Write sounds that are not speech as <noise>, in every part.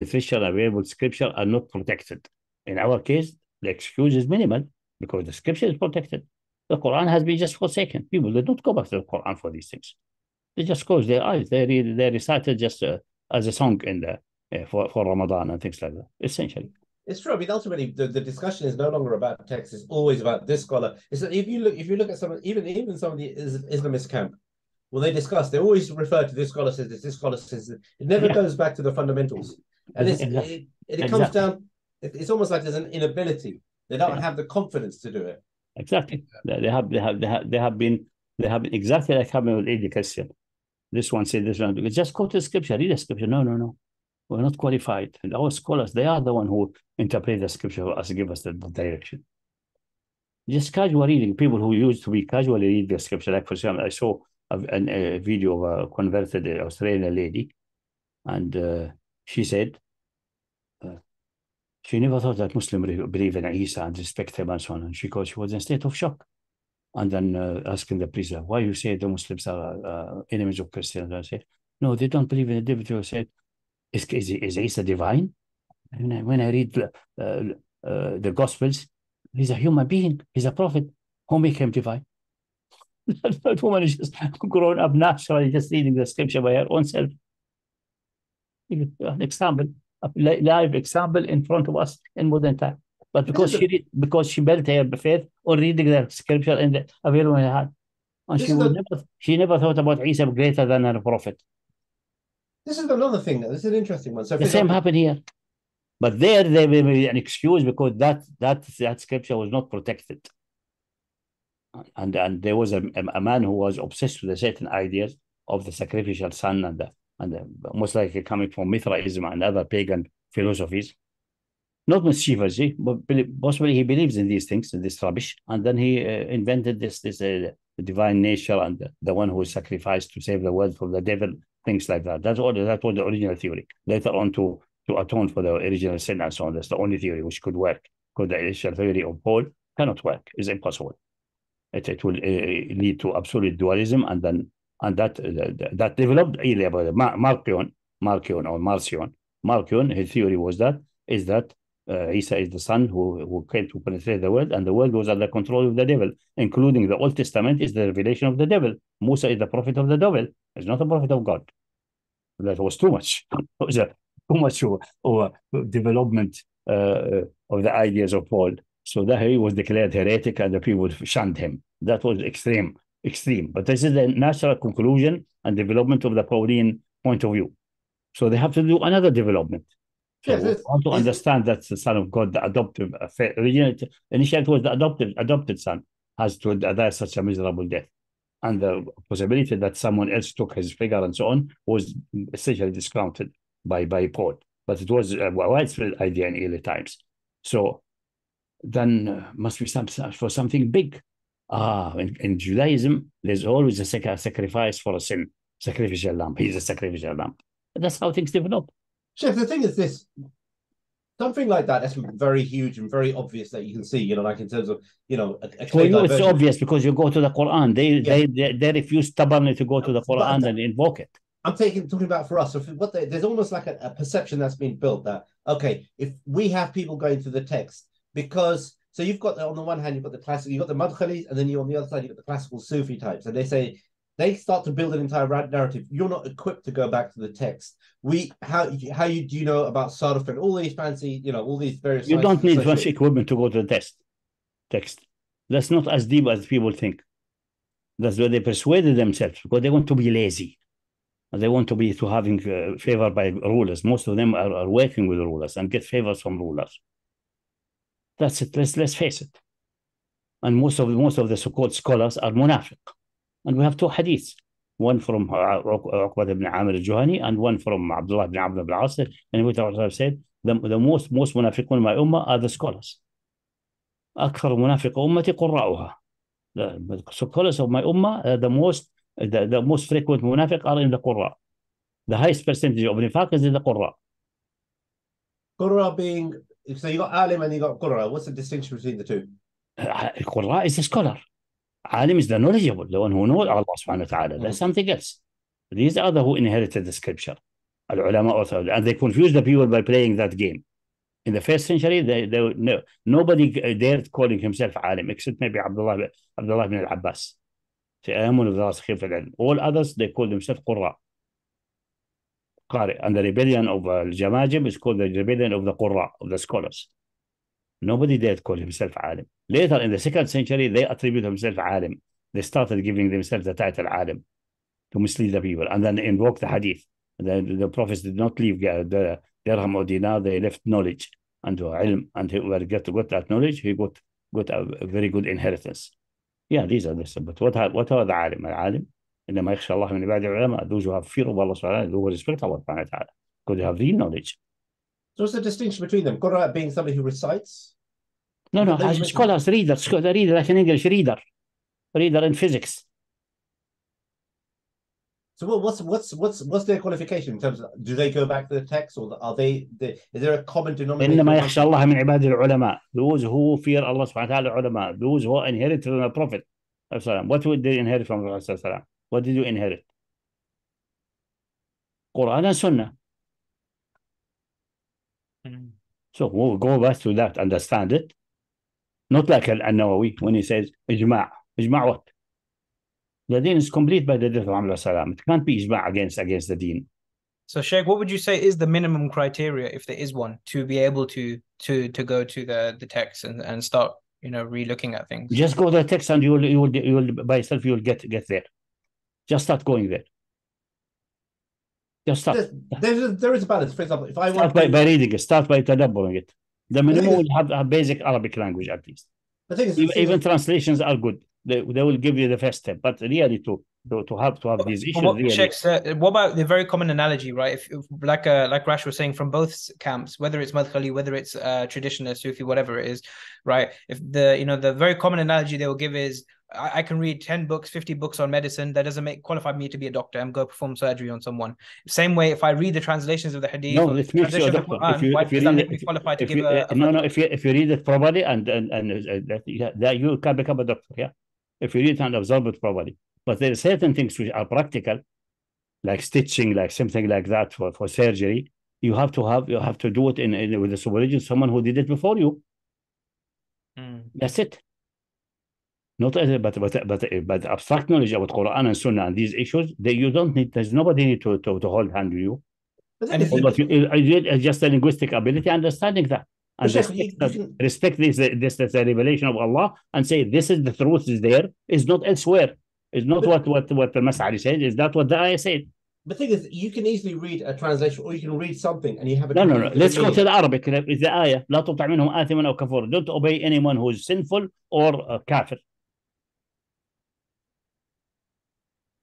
official available scripture are not protected. In our case, the excuse is minimal because the scripture is protected. The Quran has been just forsaken. People did not go back to the Quran for these things. They just closed their eyes. They read, they recited just uh, as a song in the uh, for, for Ramadan and things like that. Essentially, it's true. I mean, ultimately, the, the discussion is no longer about text. It's always about this scholar. Is that if you look if you look at some even even some of the Islamist camp, well, they discuss. They always refer to this scholar says this. scholar says It never yeah. goes back to the fundamentals. And it's, exactly. it, it, exactly. comes down, it's almost like there's an inability. They don't yeah. have the confidence to do it. Exactly. Yeah. They have, they have, they have, they have been, they have been exactly like happened with education. This one said this one. Just go to scripture, read the scripture. No, no, no. We're not qualified. And our scholars, they are the one who interpret the scripture for us, give us the, the direction just casual reading. People who used to be casually read the scripture, like for example, I saw a, a, a video of a converted Australian lady, and uh, she said, uh, she never thought that Muslims believe in Isa and respect him and so on. And she, called, she was in a state of shock. And then uh, asking the priest, uh, why you say the Muslims are uh, enemies of Christians? And I said, no, they don't believe in the deity. I said, is, is, is Isa divine? And when I read uh, the Gospels, he's a human being. He's a prophet. Who make him divine? <laughs> that woman is just <laughs> grown up naturally, just reading the scripture by her own self. <laughs> an example, a live example in front of us in modern time. But because she read, because she built her faith or reading the scripture and the available in her heart, and she the, never she never thought about Isa greater than a prophet. This is another thing. This is an interesting one. So the same happened here, but there there may be an excuse because that that that scripture was not protected. And and there was a, a man who was obsessed with a certain ideas of the sacrificial son and that and uh, most likely coming from Mithraism and other pagan philosophies. Not mischievously, but possibly he believes in these things, in this rubbish, and then he uh, invented this this uh, divine nature and the one who is sacrificed to save the world from the devil, things like that. That's what That was the original theory. Later on, to to atone for the original sin and so on. That's the only theory which could work. Because the initial theory of Paul cannot work. It's impossible. It, it will uh, lead to absolute dualism and then and uh, that that developed earlier, by Marcion, Marcion or Marcion. Marcion, his theory was that is that uh, Isa is the son who, who came to penetrate the world, and the world was under control of the devil, including the Old Testament is the revelation of the devil. Musa is the prophet of the devil. It's not a prophet of God. That was too much. <laughs> it was a, too much or development uh, uh, of the ideas of Paul. So that he was declared heretic, and the people shunned him. That was extreme extreme. But this is the natural conclusion and development of the Pauline point of view. So they have to do another development. So yes, we want to understand that the Son of God, the adoptive, uh, originated, initially it was the adopted, adopted son, has to die such a miserable death. And the possibility that someone else took his figure and so on was essentially discounted by, by Paul. But it was a widespread idea in early times. So then uh, must be some, for something big Ah, in, in Judaism, there's always a sacrifice for a sin, sacrificial lamb. He's a sacrificial lamb. that's how things develop. Chef, the thing is this something like that that's very huge and very obvious that you can see you know like in terms of you know a, a well, you know, it's obvious because you go to the quran they, yeah. they, they they refuse stubbornly to go to the quran and invoke it i'm taking talking about for us so what they, there's almost like a, a perception that's been built that okay if we have people going through the text because so you've got the, on the one hand, you've got the classic, you've got the Madhalis, and then you on the other side, you've got the classical Sufi types. And they say they start to build an entire narrative. You're not equipped to go back to the text. We how how you do you know about Sarf and all these fancy, you know, all these various. You don't need much equipment to go to the text. Text. That's not as deep as people think. That's where they persuaded themselves because they want to be lazy. They want to be to having uh, favor by rulers. Most of them are, are working with rulers and get favors from rulers. That's it. Let's let's face it. And most of most of the so-called scholars are munafiq. And we have two hadiths, one from Uqbad ibn Amir al-Juhani and one from Abdullah ibn Abdullah ibn As. And what have said, the, the most most in my ummah are the scholars. أكثر منافق أمتي قراؤها. The scholars of my ummah, uh, the most the, the most frequent munafiq are in the qurra. The highest percentage of nifaq is in the qurra. Qurra being so you got alim and you got qurra. What's the distinction between the two? Qurra is a scholar. Alim is the knowledgeable, the one who knows Allah subhanahu wa ta'ala. That's something else. These are the who inherited the scripture. Al ulama author, and they confused the people by playing that game. In the first century, they, they no nobody dared calling himself alim except maybe Abdullah Abdullah bin al Abbas. All others they called themselves qurra. Qari, and the rebellion of uh, Jamajim is called the rebellion of the Qurra, of the scholars. Nobody dared call himself alim. Later in the second century, they attribute himself alim. They started giving themselves the title alim to mislead the people and then invoke the hadith. The, the prophets did not leave the dirham or dinar, they left knowledge and uh, ilm. And whoever got, that knowledge, he got, got a very good inheritance. Yeah, these are the but what, what are the alim? Al alim انما يخشى الله من عباده العلماء those who have fear of Allah سبحانه وتعالى those who respect Allah سبحانه وتعالى ta'ala could have real knowledge. So what's the distinction between them? Qurra being somebody who recites? No, no, as scholars, readers, scholar, reader, like an English reader, reader in physics. So what's what's what's what's their qualification in terms of do they go back to the text or are they they is there a common denominator? إنما يخشى الله من عباد العلماء those who fear Allah subhanahu wa ta'ala those who inherit from the Prophet what would they inherit from the Prophet What did you inherit? Quran and Sunnah. Hmm. So we'll go back to that, understand it. Not like Al-Nawawi when he says Ijma'. Ijma' what? The deen is complete by the death of Muhammad salam. It can't be Ijma' against, against the deen. So Sheikh, what would you say is the minimum criteria, if there is one, to be able to to to go to the the text and, and start you know re-looking at things? Just go to the text and you will you will you will by yourself you will get get there. Just start going there. Just start. There's, there's a, there is a balance. For example, if I start want by, to... by reading it, start by tadabburing it. The minimum will have a basic Arabic language at least. The thing is, even, even translations are good. They, they will give you the first step, but really to to, have to have these issues. What, really. Sheikhs, uh, what about the very common analogy, right? If, if like uh, like Rash was saying, from both camps, whether it's Madhali, whether it's uh, traditionalist Sufi, whatever it is, right? If the you know the very common analogy they will give is I, can read 10 books, 50 books on medicine. That doesn't make qualify me to be a doctor and go perform surgery on someone. Same way, if I read the translations of the hadith, no, it makes you a doctor. Quran, if you, if you read it, qualified if, to if give you, a, a, No, no, if you, if you read it properly and, and, and uh, that, that you can become a doctor, yeah? If you read and absorb it properly. But there are certain things which are practical, like stitching, like something like that for, for surgery. You have to have you have to do it in, in with the supervision someone who did it before you. Mm. That's it. Not as but but but but abstract knowledge about Quran and Sunnah and these issues, they, you don't need. There's nobody need to to, to hold hand with you. But, but you, it's uh, just a linguistic ability understanding that and respect, respect this, this, this revelation of Allah and say this is the truth is there is not elsewhere it's not but, what, what, what the Mas'ari said, it's not what the ayah said. The thing is, you can easily read a translation or you can read something and you have a. No, no, no. Let's go to the Arabic. the ayah. لا تطع منهم آثما أو كفورا. Don't obey anyone who is sinful or kafir.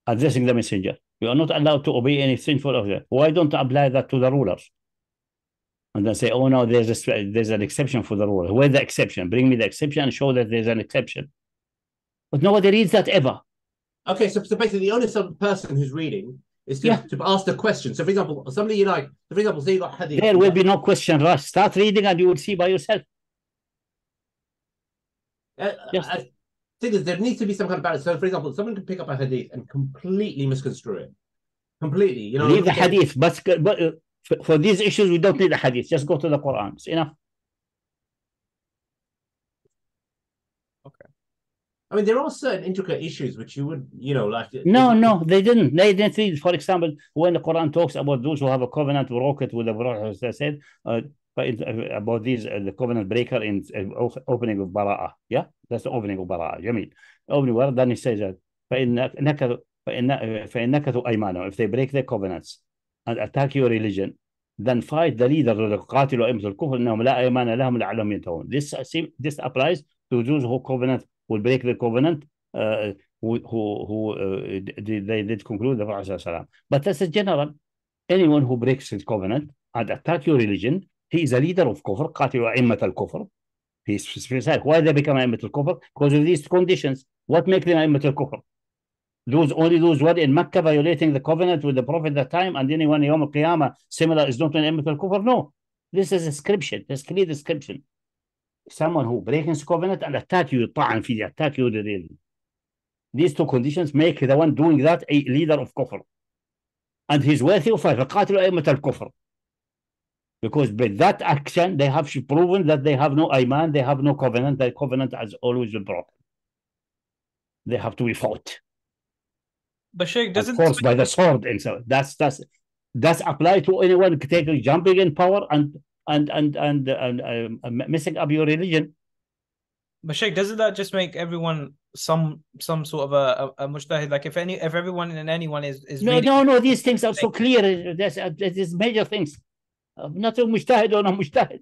Addressing the messenger. You are not allowed to obey any sinful of that. Why don't apply that to the rulers? And then say, oh no, there's a, there's an exception for the ruler. Where's the exception? Bring me the exception and show that there's an exception. But nobody reads that ever. Okay, so, so basically, the onus of the person who's reading is to, yeah. to ask the question. So, for example, somebody you like, for example, say you got Hadith. There will be no question, Rush. Start reading and you will see by yourself. Uh, yes. Uh, I think there needs to be some kind of balance. So, for example, someone can pick up a Hadith and completely misconstrue it. Completely, you know. Leave the Hadith, but, but uh, for, for these issues, we don't need a Hadith. Just go to the Quran. It's enough. I mean, there are certain intricate issues which you would, you know, like. No, no, they didn't. They didn't read. For example, when the Quran talks about those who have a covenant broke it with the Prophet, they said uh, uh, about these uh, the covenant breaker in uh, opening of Bara'ah. Yeah, that's the opening of Bara'ah. You mean opening where then he says that uh, if they break their covenants and attack your religion, then fight the leader قاتلوا أئمة الكفر إنهم لا أيمان لهم لعلهم ينتهون. This uh, this applies to those who covenant will break the covenant uh, who who uh, did, they did conclude the Prophet But as a general. Anyone who breaks his covenant and attack your religion, he is a leader of kufr, qatilu immat al-kufr. He is specific. Why they become immat al-kufr? Because of these conditions. What make them immat al-kufr? Those only those one in Mecca violating the covenant with the Prophet at that time, and anyone Yom al Qiyamah similar is not an immat al-kufr. No, this is a description. This clear description someone who breaks his covenant and attack you طعن في attack you religion these two conditions make the one doing that a leader of kufr and he's worthy of al أئمة الكفر because by that action they have proven that they have no iman they have no covenant their covenant has always been broken they have to be fought but Sheikh doesn't course by the sword and so that's that's that's applied to anyone taking jumping in power and and and and, and, and uh, uh messing up your religion. But Sheikh, doesn't that just make everyone some some sort of a, a, a mujtahid? Like if any if everyone and anyone is is no no no these things are so clear. There's uh, there's major things. Uh, not a mujtahid or a mujtahid.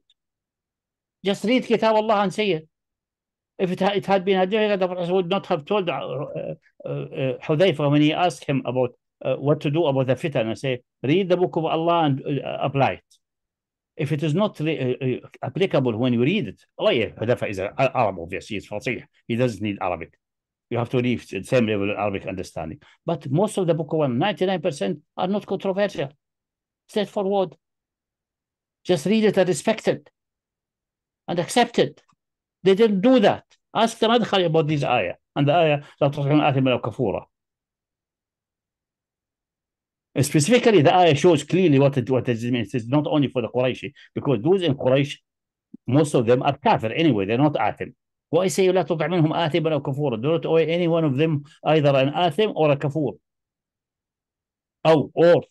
Just read Kitab Allah and say it. If it, it had been a difficult, the Prophet would not have told uh, uh, uh, Hudayfa when he asked him about uh, what to do about the fitan. and say, read the book of Allah and uh, apply it if it is not uh, uh, applicable when you read it. Oh yeah, is is Arab, obviously, it's Fasih. He doesn't need Arabic. You have to read the same level of Arabic understanding. But most of the book one, 99% are not controversial. Straightforward. Just read it and respect it and accept it. They didn't do that. Ask the Madkhali about this ayah. And the ayah, لا تطعون آثما أو كفورا. Specifically, the ayah shows clearly what it, what it means. It's not only for the Quraysh, because those in Quraysh, most of them are kafir anyway, they're not athim. Why say لا تطع them آثم or kafur. Do not owe any one of them either an athim or a kafur. Oh, or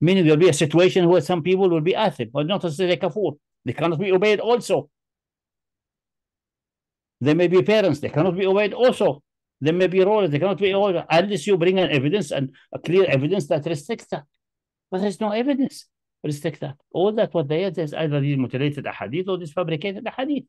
meaning there'll be a situation where some people will be athim but not necessarily kafur. They cannot be obeyed also. They may be parents, they cannot be obeyed also. There may be rulers; they cannot be rulers unless you bring an evidence and a clear evidence that restricts that. But there's no evidence restrict that. All that what they had is either these mutilated ahadith or these fabricated ahadith.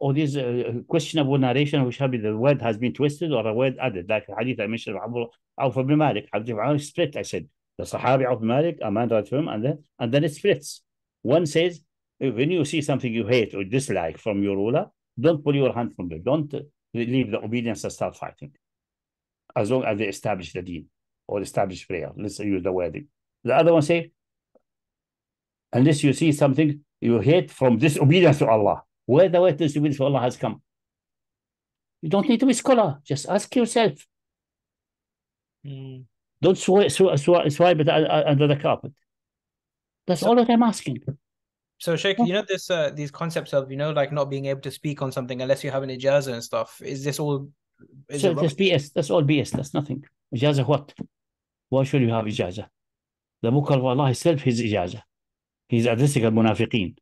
Or these uh, questionable narration which have the word has been twisted or a word added. Like the hadith I mentioned of Auf ibn Malik. Auf ibn split, I said. The Sahabi of Malik, a man right from and then, and then it splits. One says, when you see something you hate or dislike from your ruler, don't pull your hand from it. Don't leave the obedience and start fighting. As long as they establish the deen or establish prayer. Let's use the wording. The other one say, unless you see something you hate from disobedience to Allah. Where the way to disobedience to Allah has come. You don't need to be scholar. Just ask yourself. Mm. Don't swipe, swear swear it under the carpet. That's so, all that I'm asking. So Sheikh, you know this uh, these concepts of you know like not being able to speak on something unless you have an ijaza and stuff. Is this all? Is so that's BS. That's all BS. That's nothing. Ijaza what? Why should you have ijaza? The Book of Allah itself is ijaza. He's addressing the munafiqeen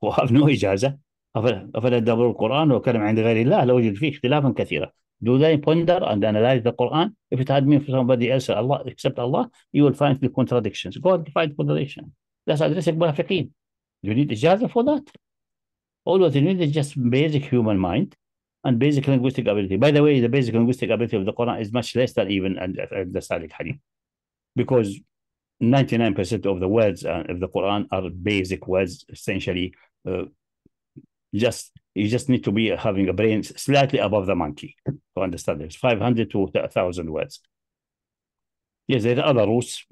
who have no ijaza. أفلا يدبروا القرآن وكلم عند غير الله لوجد فيه اختلافا كثيرا. Do they ponder and analyze the Quran? If it had been for somebody else, Allah except Allah, you will find the contradictions. Go and find contradiction. That's addressing munafiqeen. You need Ijazah for that. All what you need is just basic human mind and basic linguistic ability. By the way, the basic linguistic ability of the Quran is much less than even uh, the Salik Hadith because 99% of the words uh, of the Quran are basic words, essentially. Uh, just you just need to be having a brain slightly above the monkey to understand this 500 to 1000 words Yes, there are other routes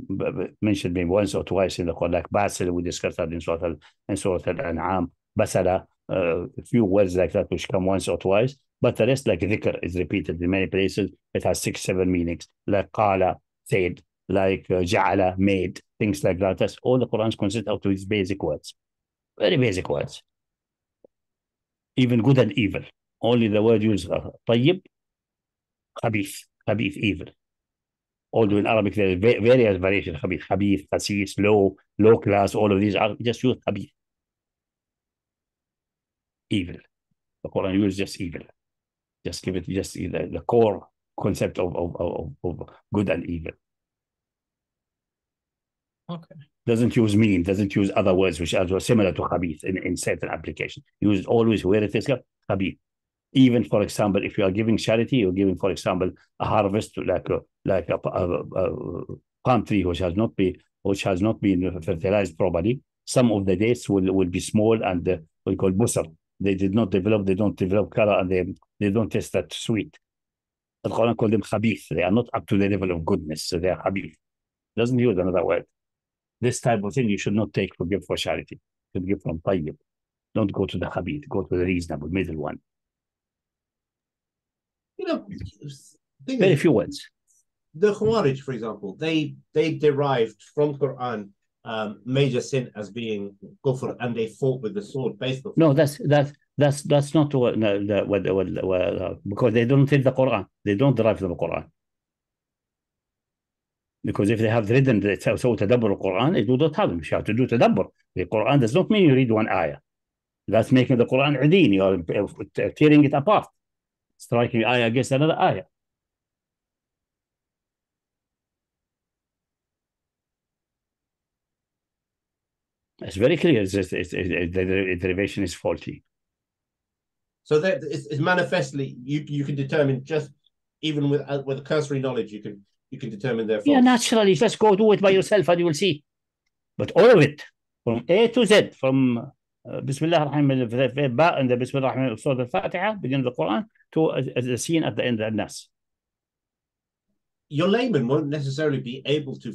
mentioned maybe once or twice in the Quran, like Basila, we discussed that in Surah Al in Surah Al An'am, Basala, uh, a few words like that which come once or twice. But the rest, like dhikr, is repeated in many places. It has six, seven meanings, like qala, said, like uh, ja'ala, made, things like that. That's all the Quran consists out of these basic words, very basic words. Even good and evil, only the word used are tayyib, khabith, khabith, evil although in Arabic there are various variations, Habib, Habib, Qasis, low, low class, all of these are just use Habib. Evil. The Quran uses just evil. Just give it just the, the core concept of, of, of, of good and evil. Okay. Doesn't use mean, doesn't use other words which are similar to Habib in, in certain applications. Use always where it is Habib even for example if you are giving charity you're giving for example a harvest like a, like a, a, a, palm tree which has not been which has not been fertilized properly some of the dates will, will be small and uh, we call busar they did not develop they don't develop color and they, they don't taste that sweet the Quran called them khabith they are not up to the level of goodness so they are khabith doesn't use another word this type of thing you should not take for give for charity you should give from tayyib don't go to the khabith go to the reasonable middle one you know, very few words. The Khawarij, for example, they they derived from Quran um, major sin as being kufr, and they fought with the sword based on. No, that's that's that's that's not what, no, what, what, what, uh, because they don't read the Quran. They don't derive from the Quran. Because if they have written the so tadabbur Quran, it would not happen. You have to do tadabbur. The Quran does not mean you read one ayah. That's making the Quran adin. You are tearing it apart striking ayah against another ayah. It's very clear. It's just, it's, it's, the derivation is faulty. So that is manifestly you you can determine just even with uh, with cursory knowledge you can you can determine their. Faults. Yeah, naturally, just go do it by yourself and you will see. But all of it, from A to Z, from uh, Bismillah ar-Rahman al-Fatiha and the Bismillah ar-Rahman al-Fatiha, begin the Quran, to a, a scene at the end of Nas. Your layman won't necessarily be able to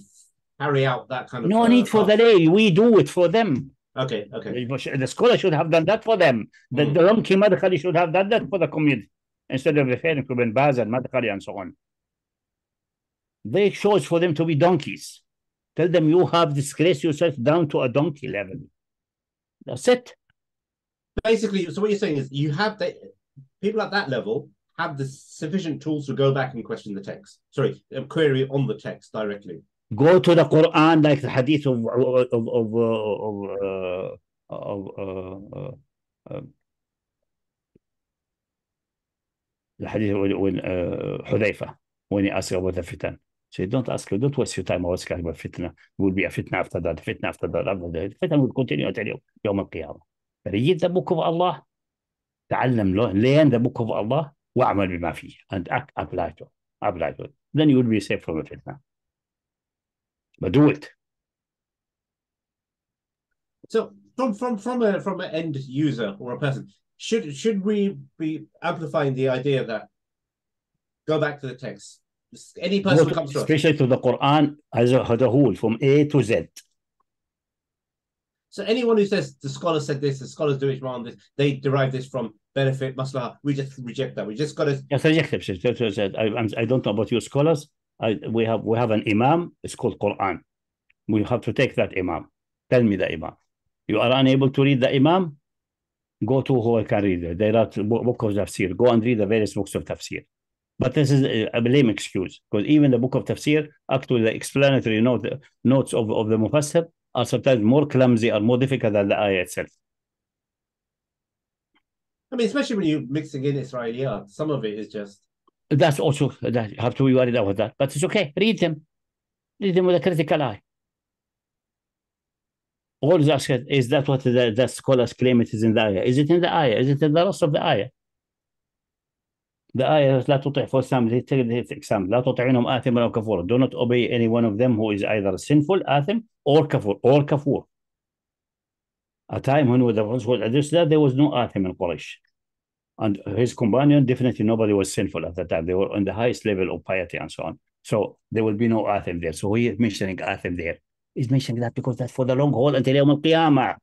carry out that kind of. No uh, need for the lay. We do it for them. Okay, okay. The scholar should have done that for them. The, mm. the Ramki Madkhali should have done that for the community instead of referring to Ben Baz and Madkhali and so on. They chose for them to be donkeys. Tell them you have disgraced yourself down to a donkey level. That's it. Basically, so what you're saying is you have the people at that level have the sufficient tools to go back and question the text. Sorry, um, query on the text directly. Go to the Quran, like the hadith of of of of, uh, of uh, uh, uh um, the hadith when uh, Hudayfa, when he asked about the fitna, So don't ask, don't waste your time asking about fitna. It will be a fitna after that, fitna after that, after that. Fitna will continue until Yom Al Qiyamah. But read the book of Allah تعلم له learn the book of Allah واعمل بما فيه and act, apply to, apply to Then you will be safe from the fitna. But do it. So from from from a from an end user or a person, should should we be amplifying the idea that go back to the text? Any person comes to especially us. to the Quran as a whole, from A to Z. So anyone who says the scholar said this, the scholars do it wrong, this, they derive this from benefit, maslaha, we just reject that. We just got to. Yes, I, I don't know about your scholars. I, we have we have an imam. It's called Quran. We have to take that imam. Tell me the imam. You are unable to read the imam. Go to who can read it. There are books of tafsir. Go and read the various books of tafsir. But this is a lame excuse because even the book of tafsir, actually the explanatory note, notes of, of the mufassir, are uh, sometimes more clumsy or more difficult than the ayah itself. I mean, especially when you're mixing in Israeliyat, some of it is just. That's also, that you have to be worried about that. But it's okay. Read them. Read them with a critical eye. All is asked is that what the, the scholars claim it is in the ayah? Is it in the ayah? Is it in the rest of the ayah? The ayahs, لا تطع for some, they take the example, لا تطعينهم آثما أو كفورا. Do not obey any one of them who is either sinful, آثم, or kafur, or kafur. A time when the Prophet was addressed that there was no آثم in Quraysh. And his companion, definitely nobody was sinful at that time. They were on the highest level of piety and so on. So there will be no Athim there. So he is mentioning Athim there. He's mentioning that because that's for the long haul until Yawm al-Qiyamah.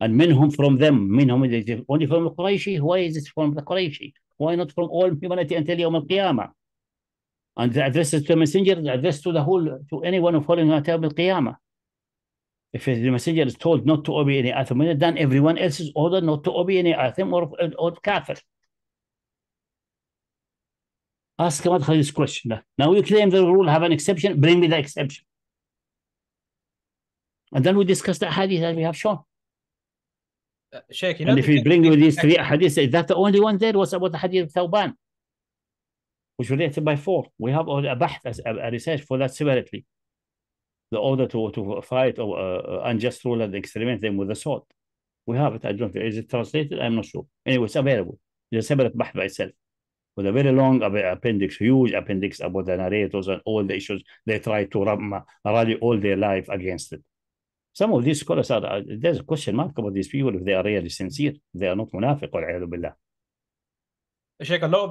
And minhum from them, minhum only from the Qurayshi. Why is it from the Quraysh? Why not from all humanity until Yom Al Qiyamah? And the address is to the messenger, the address to the whole, to anyone who following until Yom Al Qiyamah. If the messenger is told not to obey any atom, then everyone else is ordered not to obey any atom or, or kafir. Ask about this question. Now you claim the rule have an exception, bring me the exception. And then we discuss the hadith that we have shown. Sheikh, you know. And if you bring with these three hadiths, is that the only one there? Was about the hadith of Tawban, which related by four? We have a bahth, a, research for that separately. The order to, to fight or uh, uh, unjust rule and experiment them with the sword. We have it. I don't know. Is it translated? I'm not sure. Anyway, it's available. It's a separate bahth by itself with a very long appendix, huge appendix about the narrators and all the issues they try to rally all their life against it. Some of these scholars are, uh, there's a question mark about these people if they are really sincere, they are not munafiq, or billah. Sheikh, a lot of this